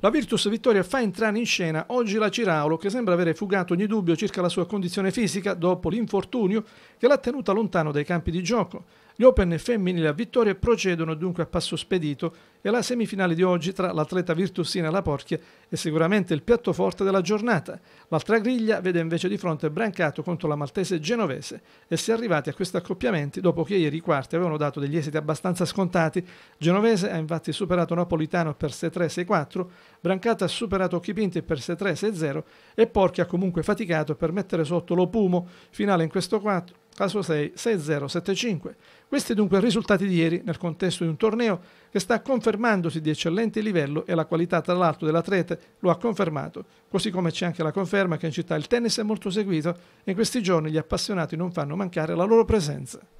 La Virtus Vittoria fa entrare in scena oggi la Ciraulo che sembra avere fugato ogni dubbio circa la sua condizione fisica dopo l'infortunio che l'ha tenuta lontano dai campi di gioco. Gli Open femminili a vittoria procedono dunque a passo spedito e la semifinale di oggi tra l'atleta virtusina e la Porchia è sicuramente il piatto forte della giornata. L'altra griglia vede invece di fronte Brancato contro la maltese genovese e si è arrivati a questi accoppiamenti dopo che ieri i quarti avevano dato degli esiti abbastanza scontati. Genovese ha infatti superato Napolitano per 6-3-6-4, Brancato ha superato Chipinti per 6-3-6-0 e Porchia ha comunque faticato per mettere sotto lo Pumo. finale in questo 4 caso 6, 6-0-7-5. Questi dunque risultati di ieri nel contesto di un torneo che sta confermandosi di eccellente livello e la qualità tra l'altro dell'atleta lo ha confermato, così come c'è anche la conferma che in città il tennis è molto seguito e in questi giorni gli appassionati non fanno mancare la loro presenza.